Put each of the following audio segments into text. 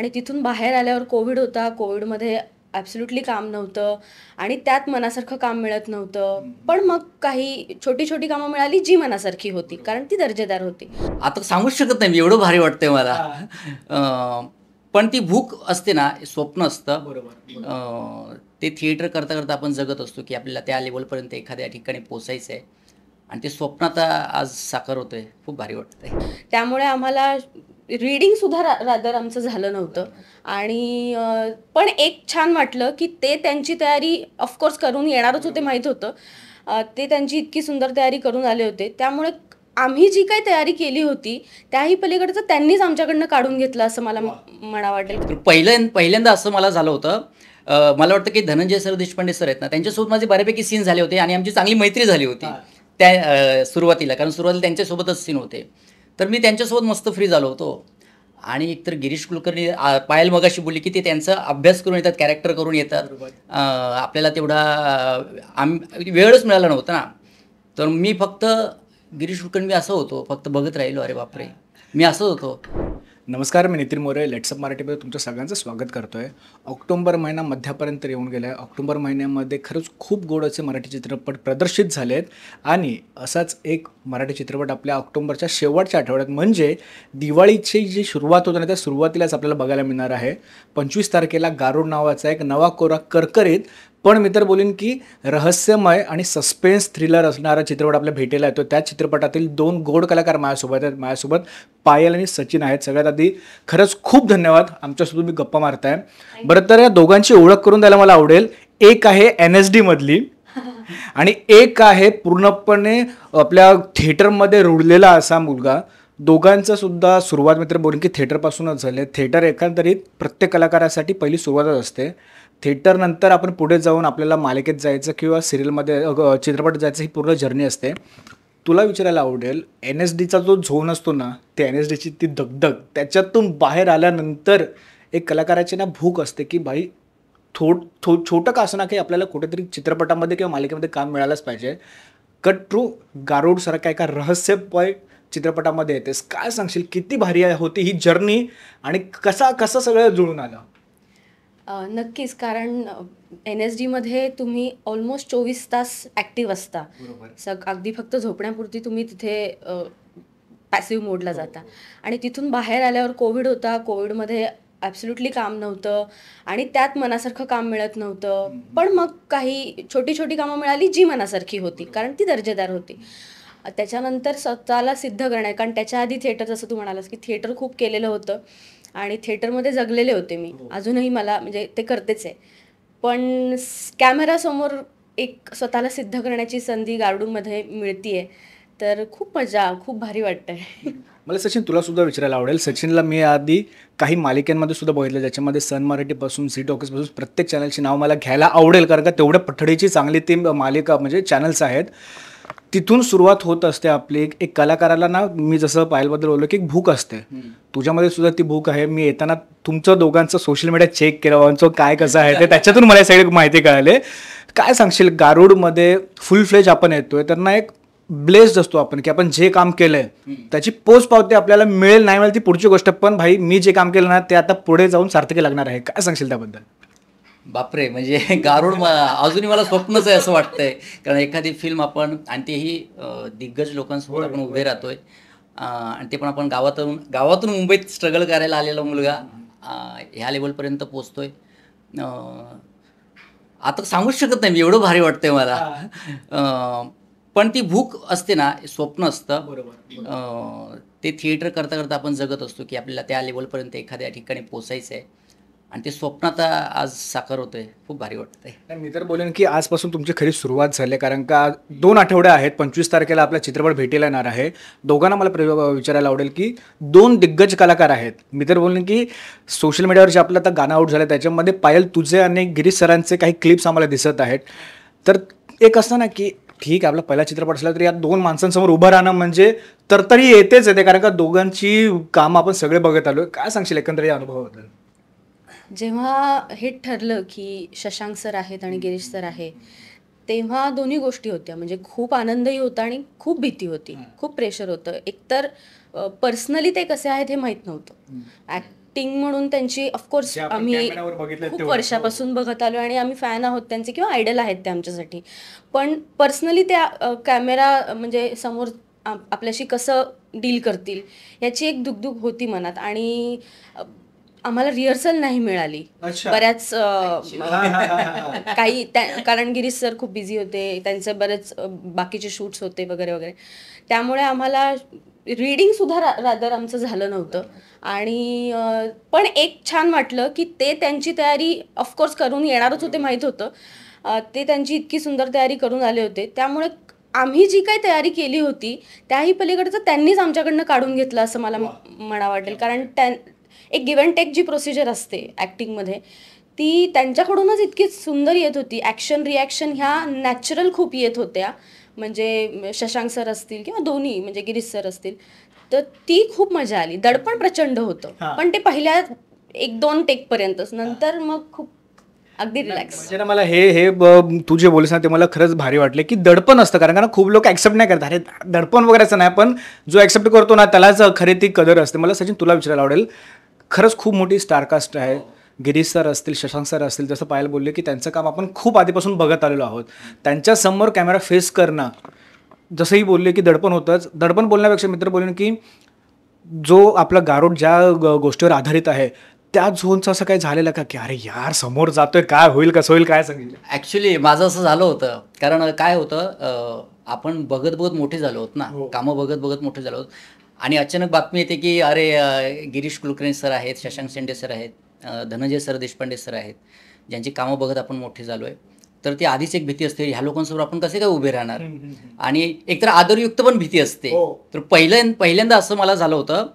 आणि तिथून बाहेर आल्यावर कोविड होता कोविडमध्ये ॲब्सल्युटली काम नव्हतं आणि त्यात मनासारखं काम मिळत नव्हतं पण मग काही छोटी छोटी कामं मिळाली जी मनासारखी होती कारण ती दर्जेदार होती आता सांगूच शकत नाही मी एवढं भारी वाटतंय मला पण ती भूक असते ना स्वप्न असतं बरोबर ते थिएटर करता करता आपण जगत असतो की आपल्याला त्या लेवलपर्यंत एखाद्या ठिकाणी पोचायचं आहे आणि ते स्वप्न आता आज साकार होतंय खूप भारी वाटतंय त्यामुळे आम्हाला रिडिंग सुद्धा रादर आमचं झालं नव्हतं आणि पण एक छान वाटलं की ते त्यांची तयारी ऑफकोर्स करून येणारच होते माहीत होतं ते त्यांची इतकी सुंदर तयारी करून आले होते त्यामुळे आम्ही जी काही तयारी केली होती त्याही पलीकडचं त्यांनीच आमच्याकडनं काढून घेतलं असं मला म्हणा वाटेल पहिल्यांदा असं मला झालं होतं मला वाटतं की धनंजय सर देशपांडे सर आहेत ना त्यांच्यासोबत माझे बऱ्यापैकी सीन झाले होते आणि आमची चांगली मैत्री झाली होती त्या सुरुवातीला कारण सुरुवातीला त्यांच्यासोबतच सीन होते तर मी त्यांच्यासोबत मस्त फ्री झालो होतो आणि एकतर गिरीश कुलकर्णी पायल मगाशी बोलली की ते त्यांचा अभ्यास करून येतात कॅरेक्टर करून येतात आपल्याला तेवढा आम वेळच मिळाला नव्हता ना तर मी फक्त गिरीश कुलकर्णी असं होतो फक्त बघत राहिलो अरे बापरे मी असंच होतो नमस्कार मी नितीन मोरे लेट्सअप मराठीमध्ये तुमचं सगळ्यांचं स्वागत करतो आहे ऑक्टोंबर महिना मध्यापर्यंत येऊन गेला आहे ऑक्टोंबर महिन्यामध्ये खरंच खूप गोड असे मराठी चित्रपट प्रदर्शित झाले आहेत आणि असाच एक मराठी चित्रपट आपल्या ऑक्टोंबरच्या शेवटच्या आठवड्यात म्हणजे दिवाळीची जी सुरुवात होत नाही त्या सुरुवातीलाच आपल्याला बघायला मिळणार आहे पंचवीस तारखेला गारुड नावाचा एक नवा कोरा करकरीत पण मी तर बोलीन की रहस्यमय आणि सस्पेन्स थ्रिलर असणारा चित्रपट आपल्या भेटेला येतो त्या चित्रपटातील दोन गोड कलाकार माझ्यासोबत आहेत माझ्यासोबत पायल आणि सचिन आहेत सगळ्यात आधी खरंच खूप धन्यवाद आमच्यासोबत मी गप्पा मारताय बरं तर या दोघांची ओळख करून द्यायला मला आवडेल एक आहे एन एस डीमधली मधली आणि एक आहे पूर्णपणे आपल्या थिएटरमध्ये रुळलेला असा मुलगा दोघांचं सुद्धा सुरुवात मित्र बोलून की थिएटरपासूनच झाले थिएटर एकंदरीत प्रत्येक कलाकारासाठी पहिली सुरुवातच असते थिएटरनंतर आपण पुढे जाऊन आपल्याला मालिकेत जायचं किंवा सिरियलमध्ये चित्रपट जायचं ही पूर्ण जर्नी असते तुला विचारायला आवडेल एन एस डीचा जो झोन असतो ना ते एन एस डीची ती धगधग त्याच्यातून बाहेर आल्यानंतर एक कलाकाराची ना भूक असते की बाई थो थो छोटं का असं ना की आपल्याला कुठेतरी चित्रपटामध्ये किंवा मालिकेमध्ये काम मिळालंच पाहिजे कट ट्रू गारूडसारखा एका पॉय चित्रपटामध्ये येतेस काय सांगशील किती भारी होती ही जर्नी आणि कसा कसं सगळं जुळून आलं नक्कीच कारण एन एस डीमध्ये तुम्ही ऑलमोस्ट चोवीस तास ॲक्टिव्ह असता सग अगदी फक्त झोपण्यापुरती तुम्ही तिथे पॅसिव्ह मोडला हो, हो. जाता आणि तिथून बाहेर आल्यावर कोविड होता कोविडमध्ये ॲब्सल्युटली काम नव्हतं आणि त्यात मनासारखं काम मिळत नव्हतं पण मग काही छोटी छोटी कामं मिळाली जी मनासारखी होती कारण ती दर्जेदार होती त्याच्यानंतर स्वतःला सिद्ध करणे कारण त्याच्या आधी थिएटर जसं तू म्हणालास की थिएटर खूप केलेलं होतं आणि थिएटरमध्ये जगलेले होते मी हो. अजूनही मला म्हणजे ते करतेच आहे पण कॅमेरासमोर एक स्वतःला सिद्ध करण्याची संधी गार्डूनमध्ये मिळतीये तर खूप मजा खूप भारी वाटतंय मला सचिन तुला सुद्धा विचारायला आवडेल सचिनला मी आधी काही मालिकांमध्ये सुद्धा बघितलं ज्याच्यामध्ये सन मराठीपासून सी पासून प्रत्येक चॅनलचे नाव मला घ्यायला आवडेल कारण का तेवढ्या पठडीची चांगली ती मालिका म्हणजे चॅनल्स आहेत तिथून सुरुवात होत असते आपली एक एक कलाकाराला ना मी जसं पायलबद्दल बोललो की एक भूक असते तुझ्यामध्ये सुद्धा ती भूक आहे मी येताना तुमचं दोघांचं सोशल मीडिया चेक केलं काय कसं आहे ते त्याच्यातून मला सगळी माहिती कळाले काय सांगशील गारुडमध्ये फुल फ्लेज आपण येतोय त्यांना एक ब्लेस्ड असतो आपण की आपण जे काम केलंय त्याची पोच पावती आपल्याला मिळेल नाही मिळेल ती पुढची गोष्ट पण भाई मी जे काम केलं ना ते आता पुढे जाऊन सार्थकी लागणार आहे काय सांगशील त्याबद्दल बापरे म्हणजे गारुड अजूनही मला स्वप्नच आहे असं वाटतंय कारण एखादी फिल्म आपण आणि तेही दिग्गज लोकांसोबत आपण उभे राहतोय आणि ते पण आपण गावातून गावातून मुंबईत स्ट्रगल करायला आलेला मुलगा ह्या लेवलपर्यंत पोचतोय आता सांगूच शकत नाही मी एवढं भारी वाटतंय मला पण ती भूक असते ना स्वप्न असतं ते थिएटर करता करता आपण जगत असतो की आपल्याला त्या लेवलपर्यंत एखाद्या ठिकाणी पोचायचं आहे आणि ते स्वप्न आता आज साकार होतंय खूप भारी वाटतं आहे मी तर बोलेन की आजपासून तुमची खरी सुरुवात झाली आहे कारण का दोन आठवड्या आहेत पंचवीस तारखेला आपला चित्रपट भेटीला येणार आहे दोघांना मला विचारायला आवडेल की दोन दिग्गज कलाकार आहेत मी तर बोलेन की सोशल मीडियावर जे आपलं आता गाणं आउट झालं त्याच्यामध्ये पायल तुझे आणि गिरीश सरांचे काही क्लिप्स आम्हाला दिसत आहेत तर एक असतं ना की ठीक आहे आपला पहिला चित्रपट असला तरी या दोन माणसांसमोर उभं राहणं म्हणजे तरतरी येतेच येते कारण का दोघांची कामं आपण सगळे बघत आलो काय सांगशील एकंदर या अनुभवाबद्दल जेव्हा हे ठरलं की शशांक सर आहेत आणि गिरीश सर आहे तेव्हा दोन्ही गोष्टी होत्या म्हणजे खूप आनंदही होता आणि खूप भीती होती खूप प्रेशर होतं एकतर पर्सनली ते कसे आहेत हे माहीत नव्हतं ऍक्टिंग म्हणून त्यांची ऑफकोर्स आम्ही खूप वर्षापासून बघत आलो आणि आम्ही फॅन आहोत त्यांचे किंवा आयडल आहेत ते आमच्यासाठी पण पर्सनली त्या कॅमेरा म्हणजे समोर आपल्याशी कसं डील करतील याची एक दुखदुख होती मनात आणि आम्हाला रिहर्सल नाही मिळाली बऱ्याच काही कारण गिरीश सर खूप बिझी होते त्यांचे बरेच बाकीचे शूट्स होते वगैरे वगैरे त्यामुळे आम्हाला रिडिंग सुद्धा रादर आमचं झालं नव्हतं आणि पण एक छान वाटलं की ते त्यांची तयारी ऑफकोर्स करून येणारच होते माहीत होतं ते त्यांची इतकी सुंदर तयारी करून आले होते त्यामुळे आम्ही जी काही तयारी केली होती त्याही पलीकडचं त्यांनीच आमच्याकडनं काढून घेतलं असं मला म्हणा वाटेल कारण त्यां- एक गिव्ह अँड टेक जी प्रोसिजर असते ॲक्टिंगमध्ये ती त्यांच्याकडूनच इतकी सुंदर येत होती ॲक्शन रिॲक्शन ह्या नॅचरल खूप येत होत्या म्हणजे शशांक सर असतील किंवा दोन्ही म्हणजे गिरीश सर असतील तर ती खूप मजा आली दडपण प्रचंड होतं पण ते पहिल्या एक दोन टेक पर्यंतच नंतर मग खूप अगदी रिलॅक्स म्हणजे मला हे हे तू जे बोलस ना ते मला खरंच भारी वाटले की दडपण असतं कारण खूप लोक ऍक्सेप्ट नाही करतात अरे दडपण वगैरेच नाही पण जो ऍक्सेप्ट करतो ना त्यालाच खरे ती कदर असते मला सचिन तुला विचारायला आवडेल खरंच खूप मोठी स्टारकास्ट आहे गिरीश सर असतील शशांक सर असतील जसं पाहायला बोलले की त्यांचं काम आपण खूप आधीपासून बघत आलेलो आहोत त्यांच्यासमोर कॅमेरा फेस करणं जसंही बोलले की दडपण होतंच दडपण बोलण्यापेक्षा मित्र बोलेन की जो आपला गारोड ज्या गोष्टीवर आधारित आहे त्या झोनचं असं काही झालेलं का की अरे यार समोर जातोय काय होईल कसं होईल काय सांगितलं ॲक्च्युली माझं असं झालं होतं कारण काय होतं आपण बघत बघत मोठे झालो होत ना हो. कामं बघत बघत मोठे झालो होत आणि अचानक बातमी येते की अरे गिरीश कुलकर्णी सर आहेत शशांक शेंडे सर आहेत धनंजय सर देशपांडे सर आहेत ज्यांची कामं बघत आपण मोठे झालो आहे तर ती आधीच एक भीती असते ह्या लोकांसमोर आपण कसे काय उभे राहणार आणि एकतर आदरयुक्त पण भीती असते हो. तर पहिल्यांदा असं मला झालं होतं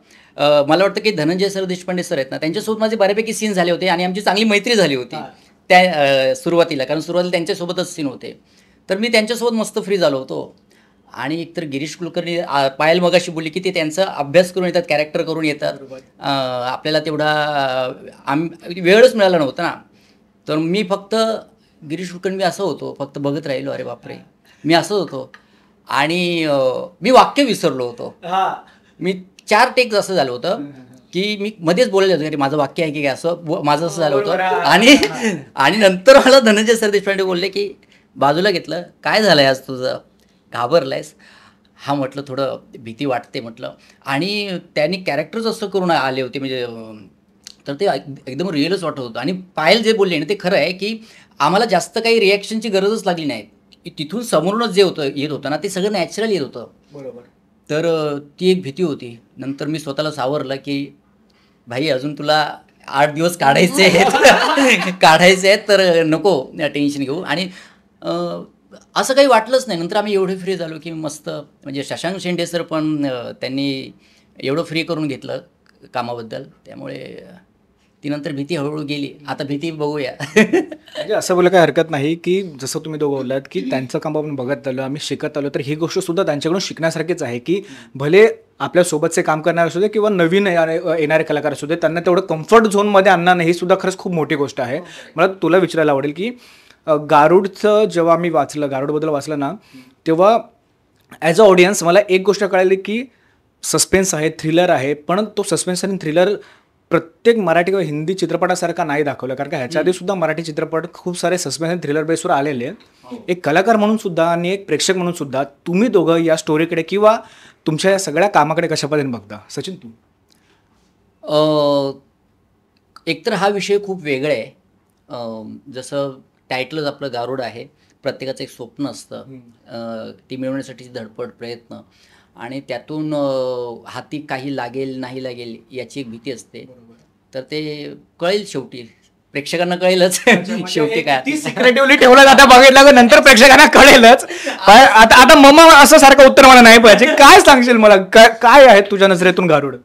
मला वाटतं की धनंजय सर देशपांडे सर आहेत ना त्यांच्यासोबत माझे बऱ्यापैकी सीन झाले होते आणि आमची चांगली मैत्री झाली होती त्या सुरुवातीला कारण सुरुवातीला त्यांच्यासोबतच सीन होते तर मी त्यांच्यासोबत मस्त फ्री झालो होतो आणि एकतर गिरीश कुलकर्णी पायल मगाशी बोलली की ते त्यांचा अभ्यास करून येतात कॅरेक्टर करून येतात आपल्याला तेवढा आम वेळच मिळाला नव्हता ना तर मी फक्त गिरीश कुलकर्णी असं होतो फक्त बघत राहिलो अरे बापरे मी असंच होतो आणि मी वाक्य विसरलो होतो मी चार टेक असं झालं होतं की मी मध्येच बोलले होते की माझं वाक्य आहे की काय असं माझं असं झालं होतं आणि आणि नंतर मला धनंजय सर देशपांडे बोलले की बाजूला घेतलं काय झालं आज तुझं आहेस हा म्हटलं थोडं भीती वाटते म्हटलं आणि त्यांनी कॅरेक्टरच असं करून आले होते म्हणजे तर ते एकदम रिअलच वाटत होतं आणि पायल जे बोलले ना ते खरं आहे की आम्हाला जास्त काही रिॲक्शनची गरजच लागली नाही तिथून समोरूनच जे होतं येत होतं ना ते सगळं नॅचरल येत होतं बरोबर तर ती एक भीती होती नंतर मी स्वतःला सावरलं की भाई अजून तुला आठ दिवस काढायचे आहेत काढायचे आहेत तर नको टेन्शन घेऊ आणि असं काही वाटलंच नाही नंतर आम्ही एवढे फ्री झालो की मस्त म्हणजे शशांक शेंडे सर पण त्यांनी एवढं फ्री करून घेतलं कामाबद्दल त्यामुळे ती नंतर भीती हळूहळू गेली आता भीती बघूया म्हणजे असं बोला काही हरकत नाही की जसं तुम्ही दोघं बोललात की त्यांचं काम आपण बघत आलो आम्ही शिकत आलो तर ही गोष्ट सुद्धा त्यांच्याकडून शिकण्यासारखीच आहे की भले आपल्यासोबतचे काम करणारे असू दे किंवा नवीन येणारे कलाकार असू दे त्यांना तेवढं कम्फर्ट झोनमध्ये आणणं नाही ही सुद्धा खरंच खूप मोठी गोष्ट आहे मला तुला विचारायला आवडेल की गारुडचं जेव्हा मी वाचलं गारुडबद्दल वाचलं ना तेव्हा ॲज अ ऑडियन्स मला एक गोष्ट कळली की सस्पेन्स आहे थ्रिलर आहे पण तो सस्पेन्स आणि थ्रिलर प्रत्येक मराठी किंवा हिंदी चित्रपटासारखा नाही दाखवला कारण का ह्याच्या आधी सुद्धा मराठी चित्रपट खूप सारे सस्पेन्स आणि थ्रिलर बेसवर आलेले आहेत हो. एक कलाकार म्हणून सुद्धा आणि एक प्रेक्षक म्हणून सुद्धा तुम्ही दोघं या स्टोरीकडे किंवा तुमच्या या सगळ्या कामाकडे कशा पद्धतीने बघता सचिन तू एकतर हा विषय खूप वेगळा आहे जसं टायटलच आपलं गारुड आहे प्रत्येकाचं एक स्वप्न असतं ती मिळवण्यासाठीची धडपड प्रयत्न आणि त्यातून हाती काही लागेल नाही लागेल याची एक भीती असते तर ते कळेल शेवटी प्रेक्षकांना कळेलच म्हणजे म्हणजे शेवटी काय ती सिक्रेटिव्हली ठेवलं आता बघितलं नंतर प्रेक्षकांना कळेलच आता आता मम असं सारखं उत्तर मला नाही पाहिजे काय सांगशील मला काय आहे तुझ्या नजरेतून गारुड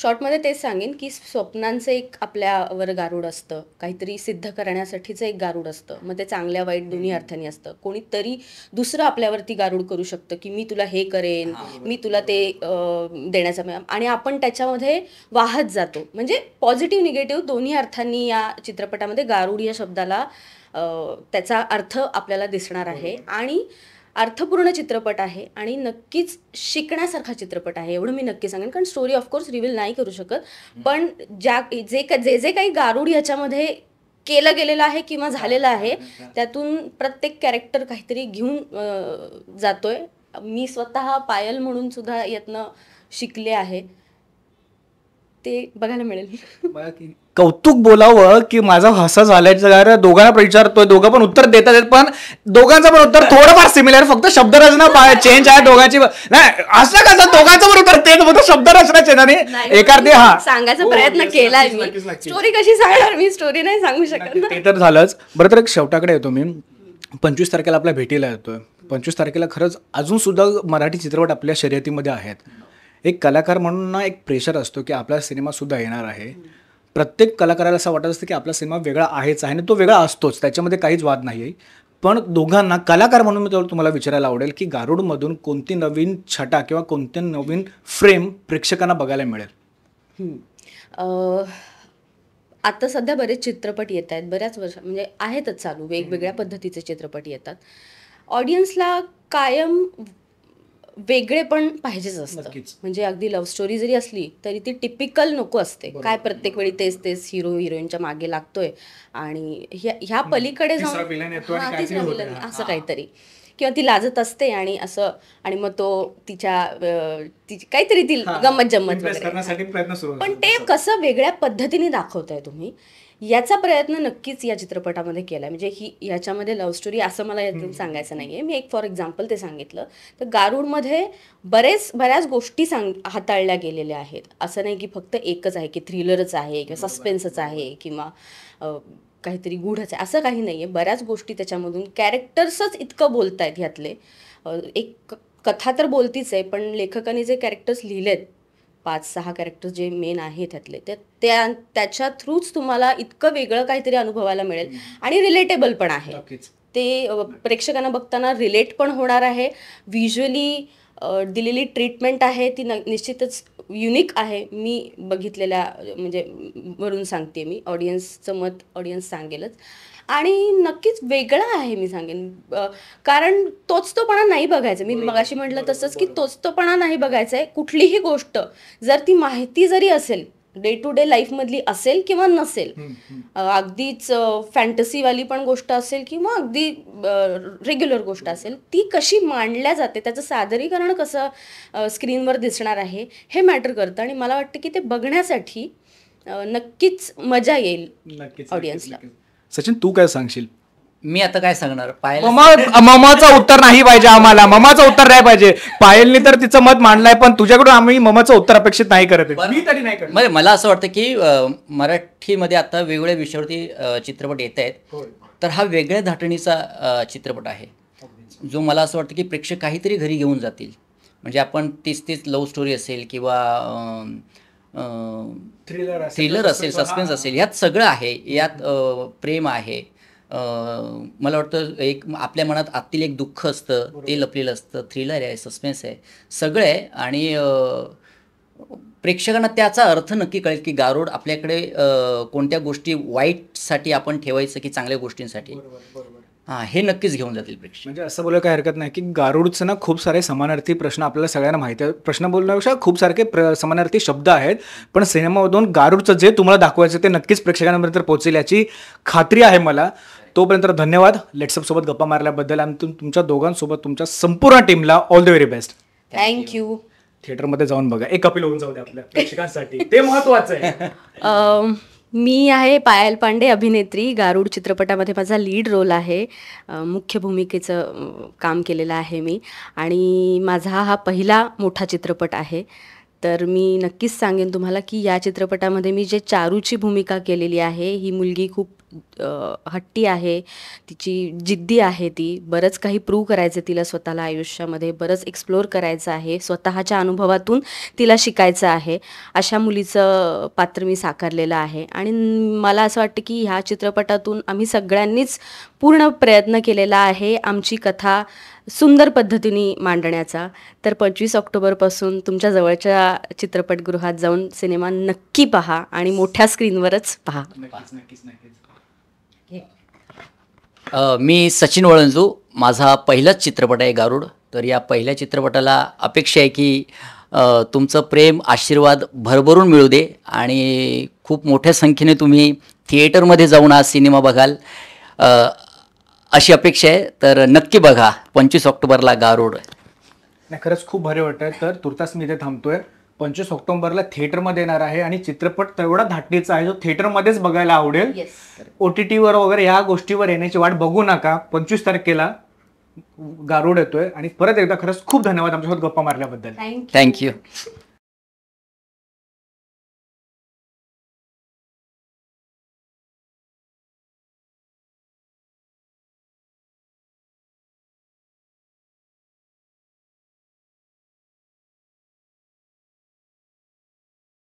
शॉर्टमध्ये तेच सांगेन की स्वप्नांचं एक आपल्यावर गारूड असतं काहीतरी सिद्ध करण्यासाठीचं एक गारूड असतं मग ते चांगल्या वाईट दोन्ही अर्थाने असतं कोणीतरी दुसरं आपल्यावरती गारूड करू शकतं की मी तुला हे करेन मी तुला ते देण्याचा आणि आपण त्याच्यामध्ये वाहत जातो म्हणजे पॉझिटिव्ह निगेटिव्ह दोन्ही अर्थांनी या चित्रपटामध्ये गारूड या शब्दाला त्याचा अर्थ आपल्याला दिसणार आहे आणि अर्थपूर्ण चित्रपट आहे आणि नक्कीच शिकण्यासारखा चित्रपट आहे एवढं मी नक्की सांगेन कारण स्टोरी ऑफकोर्स रिव्हील नाही करू शकत पण ज्या जे जे जे काही गारुड याच्यामध्ये केलं गेलेलं आहे किंवा झालेलं आहे त्यातून प्रत्येक कॅरेक्टर काहीतरी घेऊन जातोय मी स्वतः पायल म्हणून सुद्धा यातनं शिकले आहे ते बघायला मिळेल कौतुक बोलावं की माझा हसा कारण दोघांना विचारतोय दोघं पण उत्तर देतात पण दोघांचं पण उत्तर थोडंफार सिमिलर फक्त शब्दरचना चेंज आहे दोघांची नाही असं कसं दोघांचं पण उत्तर तेच फक्त शब्दरचना चेंज आणि एखादी हा सांगायचा हो, प्रयत्न केला स्टोरी कशी सांगणार मी स्टोरी नाही सांगू शकत ते तर झालंच बरं तर एक शेवटाकडे येतो मी पंचवीस तारखेला आपल्या भेटीला येतोय पंचवीस तारखेला खरंच अजून सुद्धा मराठी चित्रपट आपल्या शर्यतीमध्ये आहेत एक कलाकार म्हणून ना एक प्रेशर असतो की आपला सिनेमा सुद्धा येणार आहे प्रत्येक कलाकाराला असं वाटत असतं की आपला सिनेमा वेगळा आहेच आहे आणि तो वेगळा असतोच त्याच्यामध्ये काहीच वाद नाही आहे पण दोघांना कलाकार म्हणून मी तुम्हाला विचारायला आवडेल की गारुडमधून कोणती नवीन छटा किंवा कोणते नवीन फ्रेम प्रेक्षकांना बघायला मिळेल आता सध्या बरेच चित्रपट येत आहेत बऱ्याच वर्ष म्हणजे आहेतच चालू वेगवेगळ्या पद्धतीचे चित्रपट येतात ऑडियन्सला कायम वेगळे पण पाहिजेच असतं म्हणजे अगदी लव्ह स्टोरी जरी असली तरी ती टिपिकल नको असते काय प्रत्येक वेळी तेच तेच हिरो हिरोईनच्या मागे लागतोय आणि ह्या पलीकडे जाऊन असं काहीतरी किंवा ती लाजत असते आणि असं आणि मग तो तिच्या काहीतरी ती गमत जम्मत पण ते कसं वेगळ्या पद्धतीने दाखवताय तुम्ही याचा प्रयत्न नक्कीच या चित्रपटामध्ये केला म्हणजे ही याच्यामध्ये लव्ह स्टोरी असं मला यातून सांगायचं नाही आहे मी एक फॉर एक्झाम्पल ते सांगितलं तर गारुडमध्ये बरेच बऱ्याच गोष्टी सांग हाताळल्या गेलेल्या आहेत असं नाही की फक्त एकच आहे की थ्रिलरच आहे किंवा सस्पेन्सच आहे किंवा काहीतरी गूढच आहे असं काही नाही आहे बऱ्याच गोष्टी त्याच्यामधून कॅरेक्टर्सच इतकं बोलत आहेत ह्यातले एक कथा तर बोलतीच आहे पण लेखकाने जे कॅरेक्टर्स लिहिलेत पाच सहा कॅरेक्टर जे मेन आहे त्यातले ते त्या त्याच्या थ्रूच तुम्हाला इतकं वेगळं काहीतरी अनुभवायला मिळेल आणि रिलेटेबल पण आहे ते प्रेक्षकांना बघताना रिलेट पण होणार आहे व्हिज्युअली दिलेली ट्रीटमेंट आहे ती न निश्चितच युनिक आहे मी बघितलेल्या म्हणजे वरून सांगते मी ऑडियन्सचं मत ऑडियन्स सांगेलच आणि नक्कीच वेगळा आहे मी सांगेन कारण तोच तोपणा नाही बघायचं मी मगाशी म्हटलं तसंच की तोच तोपणा नाही बघायचा आहे कुठलीही गोष्ट जर ती माहिती जरी असेल डे टू डे लाईफमधली असेल किंवा नसेल अगदीच फॅन्टसीवाली पण गोष्ट असेल किंवा अगदी रेग्युलर गोष्ट असेल ती कशी मांडल्या जाते त्याचं सादरीकरण कसं स्क्रीनवर दिसणार आहे हे मॅटर करतं आणि मला वाटतं की ते बघण्यासाठी नक्कीच मजा येईल ऑडियन्सला सचिन तू काय सांगशील मी आता काय सांगणार पायल ममा ममाचं उत्तर नाही पाहिजे आम्हाला ममाचं उत्तर नाही पाहिजे पायलने तर तिचं मत मांडलंय पण तुझ्याकडून आम्ही ममाचं उत्तर अपेक्षित नाही करत तरी नाही म्हणजे मला असं वाटतं की मराठीमध्ये आता वेगवेगळ्या विषयावरती चित्रपट येत आहेत तर हा वेगळ्या धाटणीचा चित्रपट आहे जो मला असं वाटतं की प्रेक्षक काहीतरी घरी घेऊन जातील म्हणजे आपण तीच तीच लव्ह स्टोरी असेल किंवा थ्रिलर असेल सस्पेन्स असेल ह्यात सगळं आहे यात प्रेम आहे मला वाटतं एक आपल्या मनात आतील एक दुःख असतं ते लपलेलं असतं थ्रिलर आहे सस्पेन्स आहे सगळं आहे आणि प्रेक्षकांना त्याचा अर्थ नक्की कळेल की गारुड आपल्याकडे कोणत्या गोष्टी वाईटसाठी आपण ठेवायचं की चांगल्या गोष्टींसाठी हां हे नक्कीच घेऊन जातील प्रेक्षक म्हणजे असं बोलायला काय हरकत नाही की गारुडचं ना खूप सारे समानार्थी प्रश्न आपल्याला सगळ्यांना माहिती आहेत प्रश्न बोलण्यापेक्षा खूप सारखे प्र समानार्थी शब्द आहेत पण सिनेमामधून गारुडचं जे तुम्हाला दाखवायचं ते नक्कीच प्रेक्षकांपर्यंत पोहोचेल याची खात्री आहे मला तोपर्यंत धन्यवाद सोबत गप्पा मारल्याबद्दल आणि तुमच्या दोघांसोबत तुमच्या संपूर्ण टीमला all the very best thank you थिएटरमध्ये जाऊन बघा एक कपिल होऊन जाऊ दे आपल्या प्रेक्षकांसाठी ते महत्वाचं आहे मी आहे पायल पांडे अभिनेत्री गारुड चित्रपटामध्ये माझा लीड रोल आहे मुख्य भूमिकेचं काम केलेलं आहे मी आणि माझा हा पहिला मोठा चित्रपट आहे तर मी नक्कीच सांगेन तुम्हाला की या चित्रपटामध्ये मी जे चारूची भूमिका केलेली आहे ही मुलगी खूप हट्टी आहे तिची जिद्दी आहे ती बरंच काही प्रूव्ह करायचं तिला स्वतःला आयुष्यामध्ये बरंच एक्सप्लोअर करायचं आहे स्वतःच्या अनुभवातून तिला शिकायचं आहे अशा मुलीचं पात्र मी साकारलेलं आहे आणि मला असं वाटतं की ह्या चित्रपटातून आम्ही सगळ्यांनीच पूर्ण प्रयत्न केलेला आहे आमची कथा सुंदर पद्धतीने मांडण्याचा तर पंचवीस ऑक्टोबरपासून तुमच्या जवळच्या चित्रपटगृहात जाऊन सिनेमा नक्की पहा आणि मोठ्या स्क्रीनवरच पहा नक्कीच मी सचिन वळंजू माझा पहिलाच चित्रपट आहे गारुड तर या पहिल्या चित्रपटाला अपेक्षा आहे की तुमचं प्रेम आशीर्वाद भरभरून मिळू दे आणि खूप मोठ्या संख्येने तुम्ही थिएटरमध्ये जाऊन आज सिनेमा बघाल अशी अपेक्षा आहे तर नक्की बघा पंचवीस ऑक्टोबरला गारुड नाही खरंच खूप भारी वाटतं तर तुर्तास मी इथे थांबतोय पंचवीस ऑक्टोबरला थिएटरमध्ये येणार आहे आणि चित्रपट तेवढा धाटणीचा आहे जो थिएटरमध्येच बघायला आवडेल ओ टी टीवर वगैरे या गोष्टीवर येण्याची वाट बघू नका पंचवीस तारखेला गारुड येतोय आणि परत एकदा खरंच खूप धन्यवाद आमच्यासोबत गप्पा मारल्याबद्दल थँक्यू